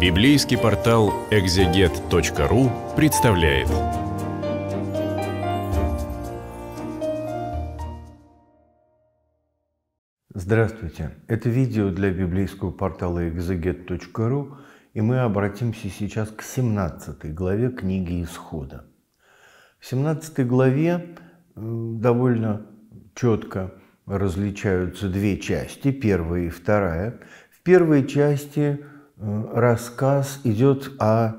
Библейский портал экзегет.ру представляет. Здравствуйте! Это видео для библейского портала экзегет.ру, и мы обратимся сейчас к 17 главе книги Исхода. В 17 главе довольно четко различаются две части, первая и вторая. В первой части Э, рассказ идет о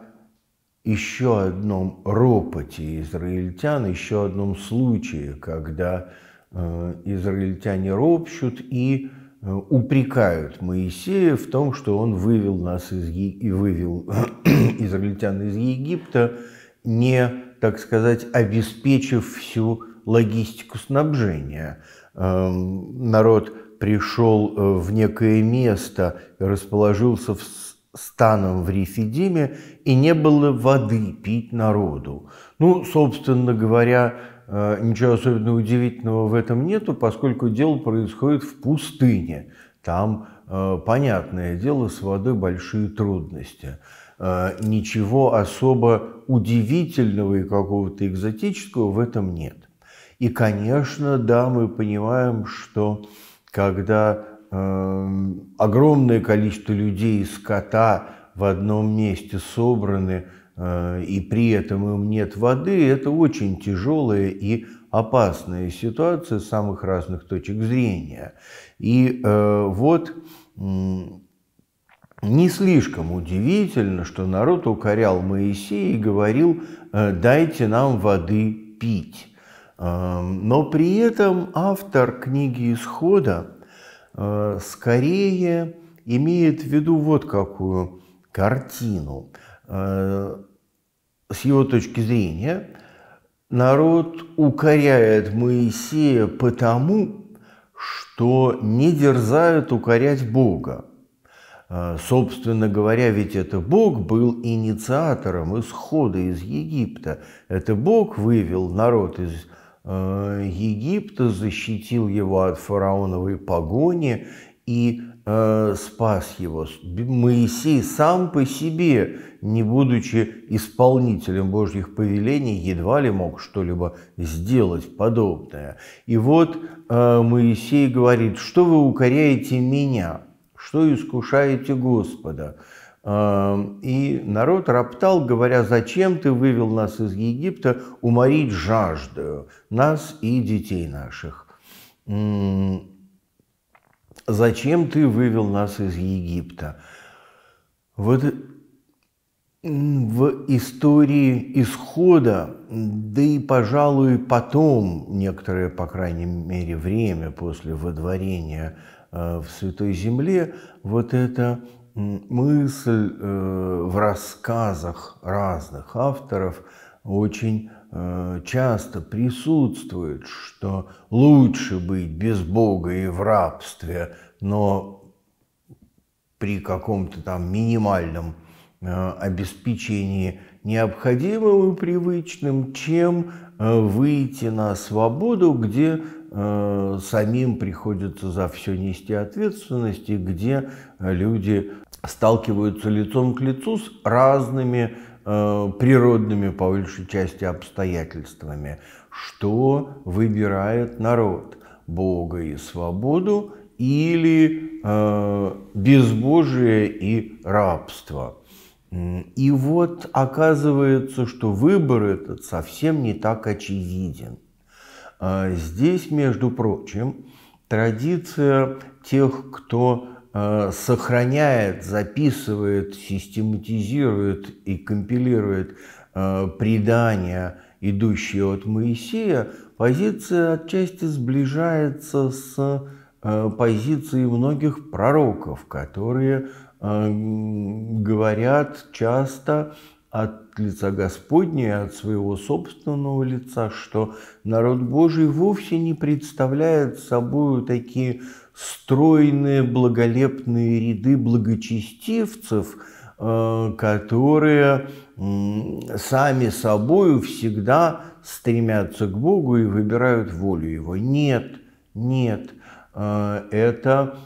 еще одном ропоте израильтян, еще одном случае, когда э, израильтяне ропщут и э, упрекают Моисея в том, что он вывел нас из е... и вывел израильтян из Египта, не, так сказать, обеспечив всю логистику снабжения. Эм, народ пришел в некое место, расположился в станом в Рифидиме и не было воды пить народу. Ну, собственно говоря, э, ничего особенно удивительного в этом нету, поскольку дело происходит в пустыне. Там, э, понятное дело, с водой большие трудности. Э, ничего особо удивительного и какого-то экзотического в этом нет. И, конечно, да, мы понимаем, что когда Эм, огромное количество людей и скота в одном месте собраны, э, и при этом им нет воды, это очень тяжелая и опасная ситуация с самых разных точек зрения. И э, вот не слишком удивительно, что народ укорял Моисея и говорил э, «дайте нам воды пить». Эм, но при этом автор книги «Исхода» Э, скорее имеет в виду вот какую картину. Э, с его точки зрения, народ укоряет Моисея потому, что не дерзают укорять Бога. Э, собственно говоря, ведь это Бог был инициатором исхода из Египта. Это Бог вывел народ из Египта Э, Египта, защитил его от фараоновой погони и э, спас его. Моисей сам по себе, не будучи исполнителем Божьих повелений, едва ли мог что-либо сделать подобное. И вот э, Моисей говорит, что вы укоряете меня, что искушаете Господа. И народ роптал, говоря, зачем ты вывел нас из Египта уморить жаждою нас и детей наших? Зачем ты вывел нас из Египта? Вот в истории исхода, да и, пожалуй, потом, некоторое, по крайней мере, время после водворения э, в Святой Земле, вот это мысль э, в рассказах разных авторов очень э, часто присутствует, что лучше быть без Бога и в рабстве, но при каком-то там минимальном э, обеспечении необходимым и привычным, чем выйти на свободу, где самим приходится за все нести ответственность и где люди сталкиваются лицом к лицу с разными э, природными, по большей части, обстоятельствами, что выбирает народ – Бога и свободу или э, безбожие и рабство. И вот оказывается, что выбор этот совсем не так очевиден. А здесь, между прочим, традиция тех, кто Э, сохраняет, записывает, систематизирует и компилирует э, предания, идущие от Моисея, позиция отчасти сближается с э, позицией многих пророков, которые говорят часто от лица Господня, от своего собственного лица, что народ Божий вовсе не представляет собой такие стройные благолепные ряды благочестивцев, э, которые сами собою всегда стремятся к Богу и выбирают волю Его. Нет, нет, э, это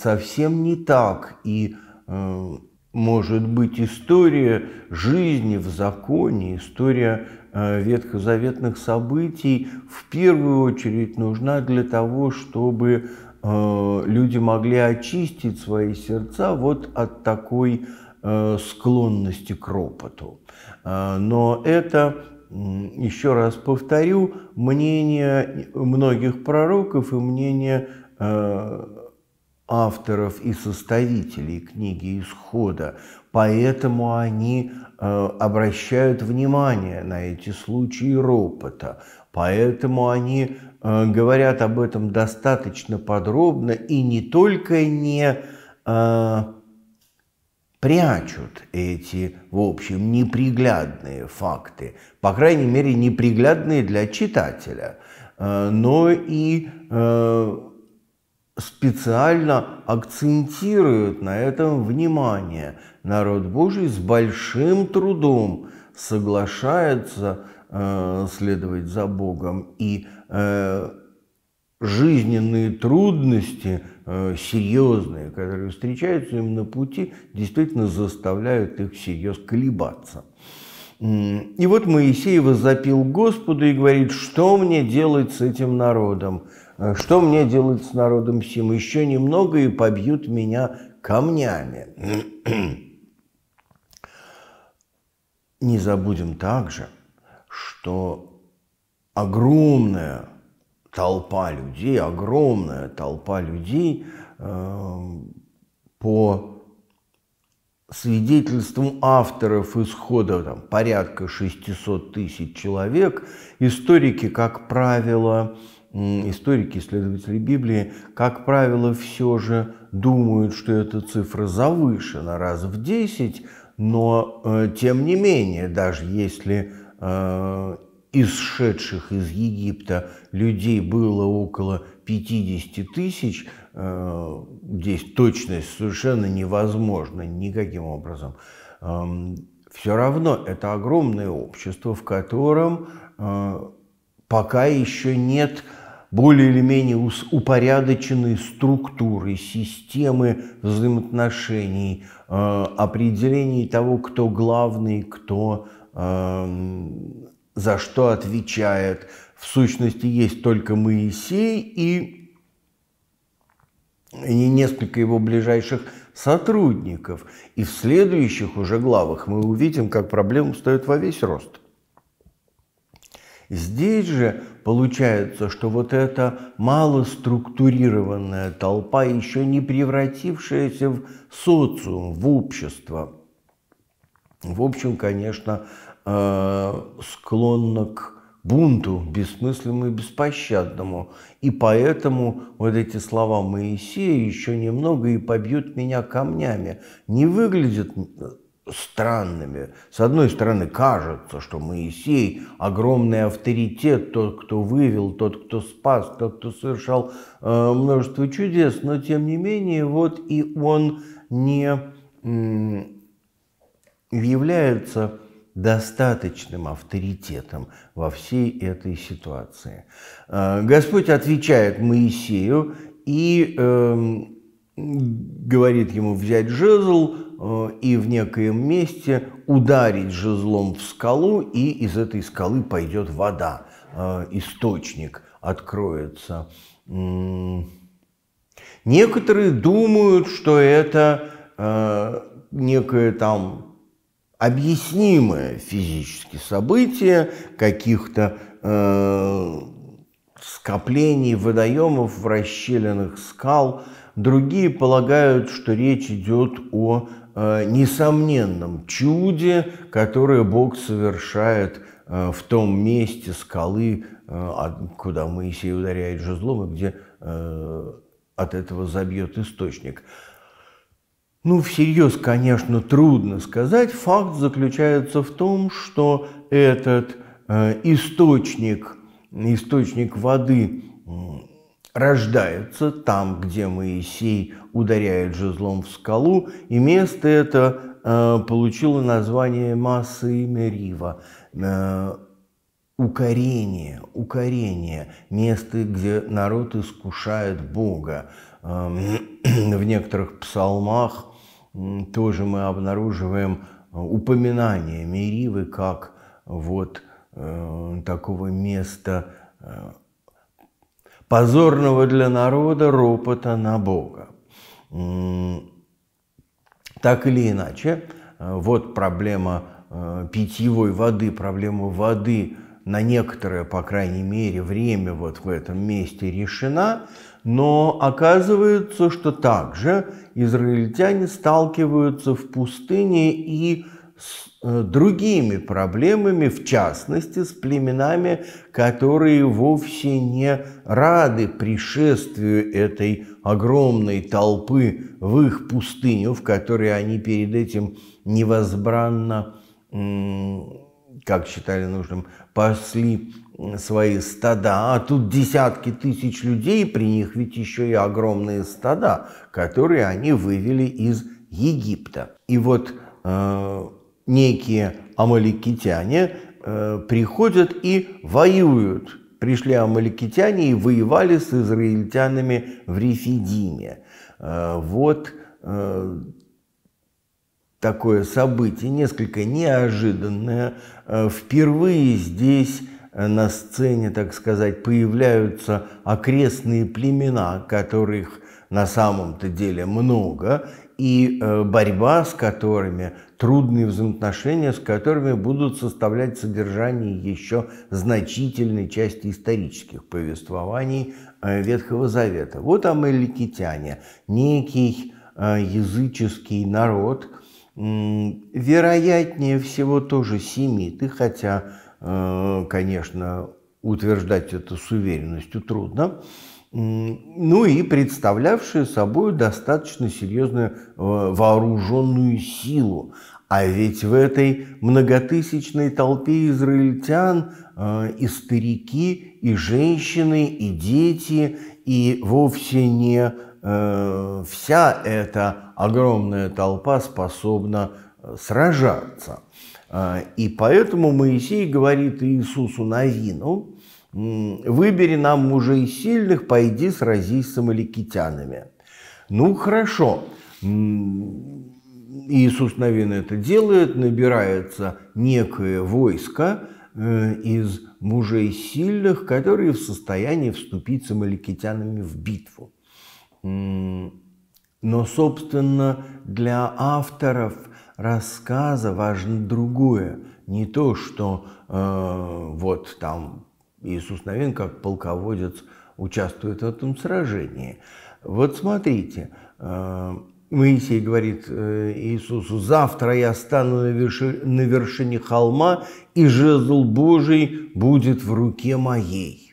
совсем не так. И э, может быть история жизни в законе, история ветхозаветных событий в первую очередь нужна для того, чтобы Э, люди могли очистить свои сердца вот от такой э, склонности к ропоту. Э, но это, еще раз повторю, мнение многих пророков и мнение авторов и составителей книги «Исхода», поэтому они обращают внимание на эти случаи ропота, поэтому они Э, говорят об этом достаточно подробно и не только не э, прячут эти, в общем, неприглядные факты, по крайней мере, неприглядные для читателя, э, но и специально акцентируют на этом внимание. Народ Божий с большим трудом соглашается Э, следовать за Богом. И э, жизненные трудности, э, серьезные, которые встречаются им на пути, действительно заставляют их всерьез колебаться. И вот Моисей возопил Господу и говорит, что мне делать с этим народом? Что мне делать с народом сим? Еще немного и побьют меня камнями. Не забудем также, что огромная толпа людей, огромная толпа людей э, по свидетельством авторов исхода там, порядка 600 тысяч человек, историки, как правило, историки, исследователи Библии, как правило, все же думают, что эта цифра завышена раз в 10, но э, тем не менее, даже если Э, исшедших из Египта людей было около 50 тысяч, э, здесь точность совершенно невозможна никаким образом, эм, все равно это огромное общество, в котором э, пока еще нет более или менее упорядоченной структуры, системы взаимоотношений, определений того, кто главный, кто за что отвечает. В сущности, есть только Моисей и, и несколько его ближайших сотрудников. И в следующих уже главах мы увидим, как проблема встает во весь рост. Здесь же получается, что вот эта малоструктурированная толпа, еще не превратившаяся в социум, в общество, в общем, конечно, э, склонна к бунту, бессмысленному и беспощадному. И поэтому вот эти слова Моисея еще немного и побьют меня камнями. Не выглядят э, странными. С одной стороны, кажется, что Моисей – огромный авторитет, тот, кто вывел, тот, кто спас, тот, кто совершал э, множество чудес, но тем не менее, вот и он не является достаточным авторитетом во всей этой ситуации. Э, Господь отвечает Моисею и эм, говорит ему взять жезл э, и в некоем месте ударить жезлом в скалу, и из этой скалы пойдет вода, э, источник откроется. Некоторые думают, что это некое там объяснимые физические события каких-то э, скоплений водоемов в расщелинах скал. Другие полагают, что речь идет о э, несомненном чуде, которое Бог совершает э, в том месте скалы, э, куда Моисей ударяет жезлом и где э, от этого забьет источник. Ну, всерьез, конечно, трудно сказать. Факт заключается в том, что этот э, источник, источник воды рождается там, где Моисей ударяет жезлом в скалу, и место это э, получило название массы Мерива, э, укорение, укорение, место, где народ искушает Бога. Эм, в некоторых псалмах тоже мы обнаруживаем э, упоминание Меривы как э, вот э, такого места э, позорного для народа ропота на Бога. Так или иначе, э, вот проблема питьевой воды, проблема воды на некоторое, по крайней мере, время вот в этом месте решена – но оказывается, что также израильтяне сталкиваются в пустыне и с э, другими проблемами, в частности, с племенами, которые вовсе не рады пришествию этой огромной толпы в их пустыню, в которой они перед этим невозбранно, как считали нужным, пошли свои стада, а тут десятки тысяч людей, при них ведь еще и огромные стада, которые они вывели из Египта. И вот э, некие амаликитяне э, приходят и воюют. Пришли амаликитяне и воевали с израильтянами в Рефидиме. Э, вот э, такое событие, несколько неожиданное. Э, впервые здесь Э, на сцене, так сказать, появляются окрестные племена, которых на самом-то деле много, и э, борьба с которыми, трудные взаимоотношения с которыми будут составлять содержание еще значительной части исторических повествований э, Ветхого Завета. Вот амеликитяне, некий языческий народ, вероятнее всего тоже семиты, хотя Э, конечно, утверждать это с уверенностью трудно, ну и представлявшие собой достаточно серьезную э, вооруженную силу. А ведь в этой многотысячной толпе израильтян э, и старики, и женщины, и дети, и вовсе не вся эта огромная толпа способна сражаться. А, и поэтому Моисей говорит Иисусу Новину, выбери нам мужей сильных, пойди сразись с амаликитянами. Ну хорошо, Иисус Новин это делает, набирается некое войско э, из мужей сильных, которые в состоянии вступить с амаликитянами в битву. Но, собственно, для авторов рассказа важно другое, не то, что э, вот там Иисус Навин как полководец участвует в этом сражении. Вот смотрите, э, Моисей говорит э, Иисусу, «Завтра я стану на, верши, на вершине холма, и жезл Божий будет в руке моей».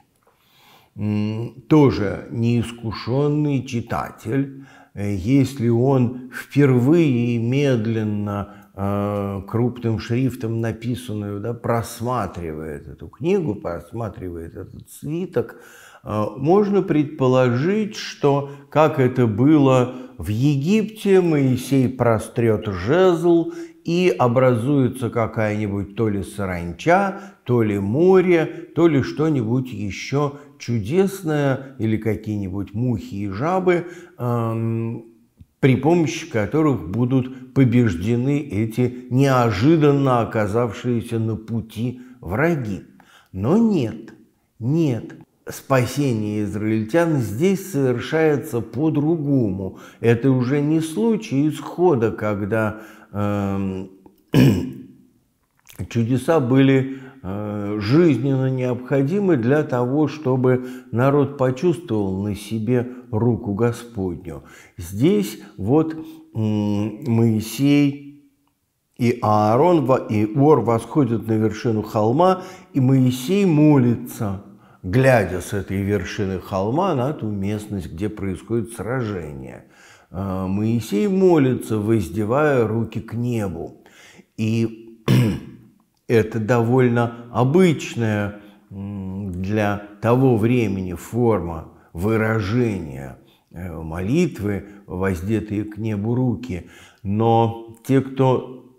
Тоже неискушенный читатель Э, если он впервые и медленно э, крупным шрифтом написанную да, просматривает эту книгу, просматривает этот свиток, э, можно предположить, что, как это было в Египте, Моисей прострет жезл и образуется какая-нибудь то ли саранча, то ли море, то ли что-нибудь еще чудесное или какие-нибудь мухи и жабы, при помощи которых будут побеждены эти неожиданно оказавшиеся на пути враги. Но нет, нет, спасение израильтян здесь совершается по-другому. Это уже не случай исхода, когда э, чудеса были Э, жизненно необходимы для того, чтобы народ почувствовал на себе руку Господню. Здесь вот Моисей и Аарон и Ор восходят на вершину холма, и Моисей молится, глядя с этой вершины холма на ту местность, где происходит сражение. Э, Моисей молится, воздевая руки к небу. И это довольно обычная для того времени форма выражения э, молитвы, воздетые к небу руки. Но те, кто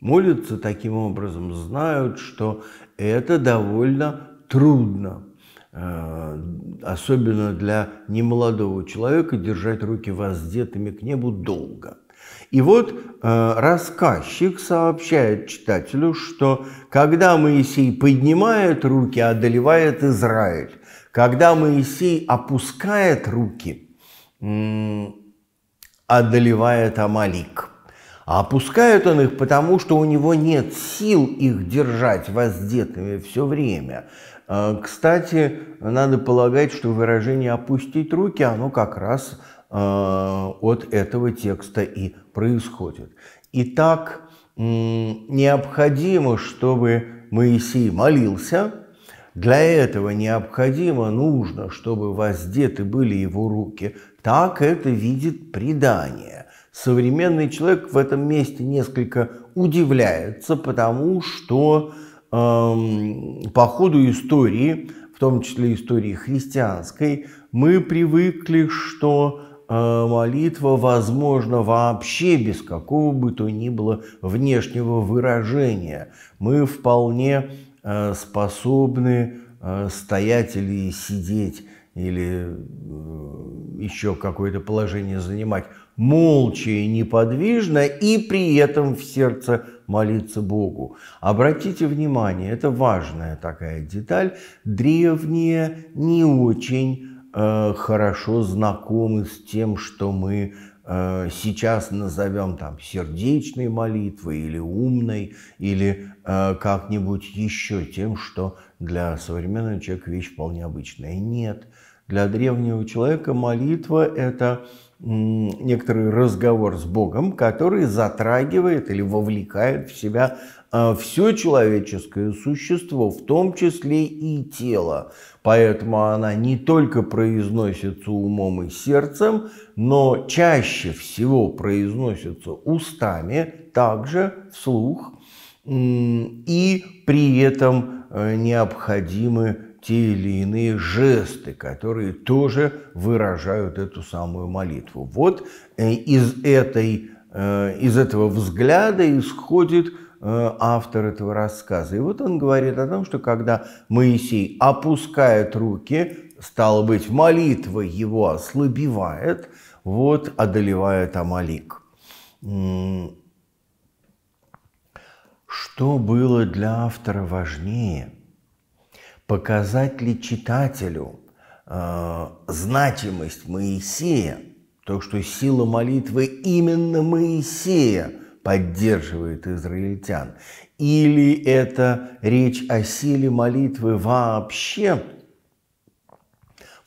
молится таким образом, знают, что это довольно трудно, э, особенно для немолодого человека, держать руки воздетыми к небу долго – и вот э, рассказчик сообщает читателю, что когда Моисей поднимает руки, одолевает Израиль, когда Моисей опускает руки, одолевает Амалик. А опускает он их потому, что у него нет сил их держать воздетыми все время. Э, кстати, надо полагать, что выражение «опустить руки» оно как раз Э, от этого текста и происходит. И так необходимо, чтобы Моисей молился. Для этого необходимо, нужно, чтобы воздеты были его руки. Так это видит предание. Современный человек в этом месте несколько удивляется, потому что эм, по ходу истории, в том числе истории христианской, мы привыкли, что а молитва возможна вообще без какого бы то ни было внешнего выражения. Мы вполне э, способны э, стоять или сидеть или э, еще какое-то положение занимать молча и неподвижно и при этом в сердце молиться Богу. Обратите внимание, это важная такая деталь, Древняя, не очень Э, хорошо знакомы с тем, что мы э, сейчас назовем там сердечной молитвой или умной, или э, как-нибудь еще тем, что для современного человека вещь вполне обычная. Нет, для древнего человека молитва – это некоторый разговор с Богом, который затрагивает или вовлекает в себя а, все человеческое существо, в том числе и тело. Поэтому она не только произносится умом и сердцем, но чаще всего произносится устами, также вслух, и при этом э, необходимы те или иные жесты, которые тоже выражают эту самую молитву. Вот э, из, этой, э, из этого взгляда исходит э, автор этого рассказа. И вот он говорит о том, что когда Моисей опускает руки, стало быть, молитва его ослабевает, вот одолевает Амалик. Что было для автора важнее? показать ли читателю э, значимость Моисея, то, что сила молитвы именно Моисея поддерживает израильтян, или это речь о силе молитвы вообще,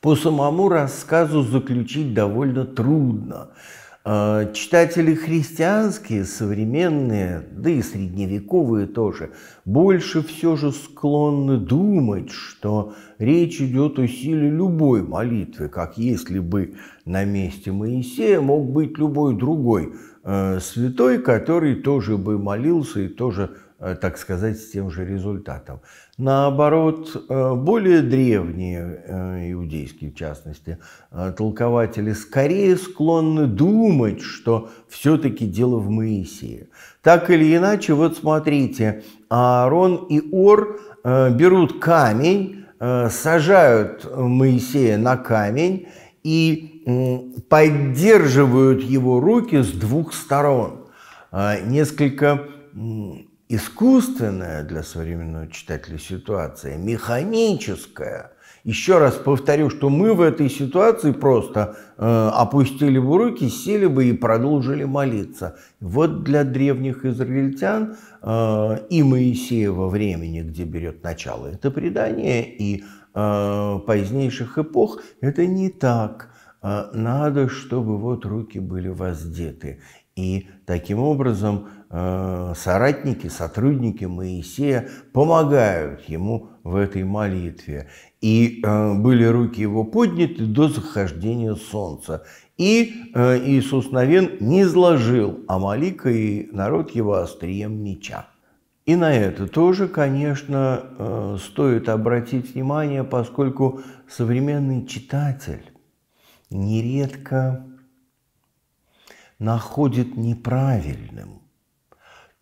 по самому рассказу заключить довольно трудно – а, читатели христианские, современные, да и средневековые тоже, больше все же склонны думать, что речь идет о силе любой молитвы, как если бы на месте Моисея мог быть любой другой э, святой, который тоже бы молился и тоже Э, так сказать, с тем же результатом. Наоборот, э, более древние, э, иудейские в частности, толкователи скорее склонны думать, что все-таки дело в Моисее. Так или иначе, вот смотрите, Аарон и Ор берут камень, сажают Моисея на камень и поддерживают его руки с двух сторон. Несколько искусственная для современного читателя ситуация, механическая. Еще раз повторю, что мы в этой ситуации просто э, опустили бы руки, сели бы и продолжили молиться. Вот для древних израильтян э, и Моисеева времени, где берет начало это предание, и э, позднейших эпох это не так э, надо, чтобы вот руки были воздеты. И таким образом э, соратники, сотрудники Моисея помогают ему в этой молитве. И э, были руки его подняты до захождения солнца. И э, Иисус Навин не изложил Амалика и народ его острием меча. И на это тоже, конечно, стоит обратить внимание, поскольку современный читатель нередко находит неправильным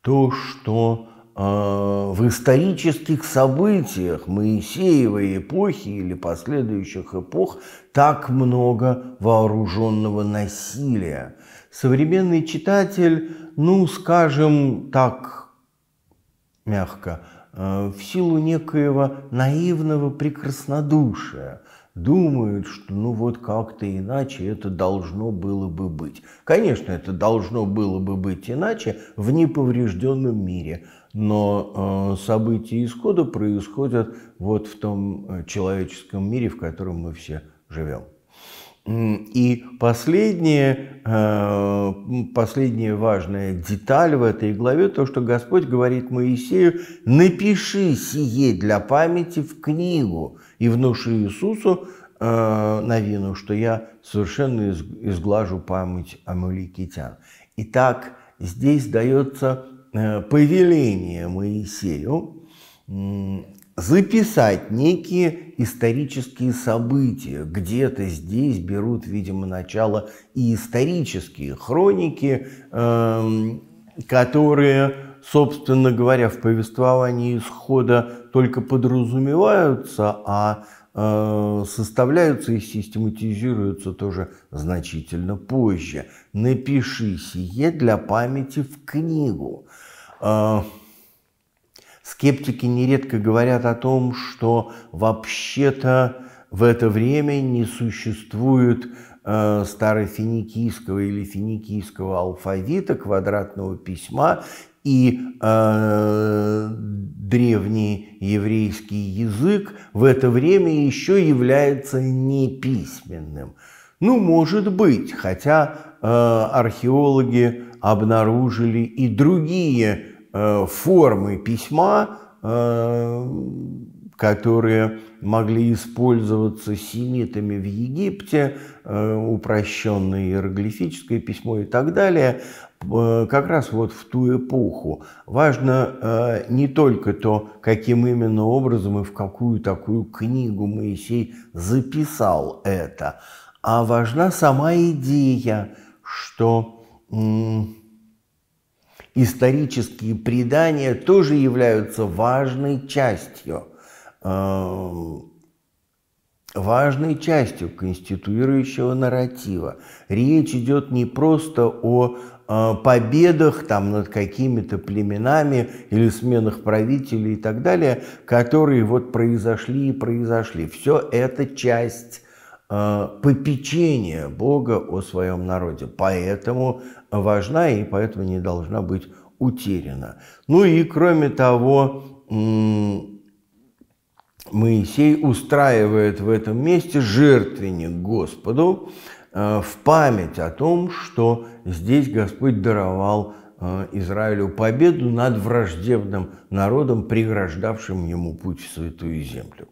то, что э, в исторических событиях Моисеевой эпохи или последующих эпох так много вооруженного насилия. Современный читатель, ну, скажем так, мягко, э, в силу некоего наивного прекраснодушия думают, что ну вот как-то иначе это должно было бы быть. Конечно, это должно было бы быть иначе в неповрежденном мире, но э, события исхода происходят вот в том э, человеческом мире, в котором мы все живем. И последняя, э, последняя важная деталь в этой главе, то, что Господь говорит Моисею, напиши сие для памяти в книгу и внуши Иисусу э, Новину, что я совершенно изглажу память амаликитян. Итак, здесь дается э, повеление Моисею записать некие исторические события. Где-то здесь берут, видимо, начало и исторические хроники, эм, которые, собственно говоря, в повествовании исхода только подразумеваются, а э, составляются и систематизируются тоже значительно позже. Напиши сие для памяти в книгу. Э, Скептики нередко говорят о том, что вообще-то в это время не существует э, старофиникийского или финикийского алфавита, квадратного письма, и э, древний еврейский язык в это время еще является неписьменным. Ну, может быть, хотя э, археологи обнаружили и другие Э, формы письма, э, которые могли использоваться семитами в Египте, э, упрощенное иероглифическое письмо и так далее, как раз вот в ту эпоху. Важно не только то, каким именно образом и в какую такую книгу Моисей записал это, а важна сама идея, что исторические предания тоже являются важной частью, э, важной частью конституирующего нарратива. Речь идет не просто о э, победах там, над какими-то племенами или сменах правителей и так далее, которые вот произошли и произошли. Все это часть э, попечения Бога о своем народе. Поэтому важна и поэтому не должна быть утеряна. Ну и кроме того, Моисей устраивает в этом месте жертвенник Господу э, в память о том, что здесь Господь даровал э, Израилю победу над враждебным народом, преграждавшим ему путь в Святую Землю.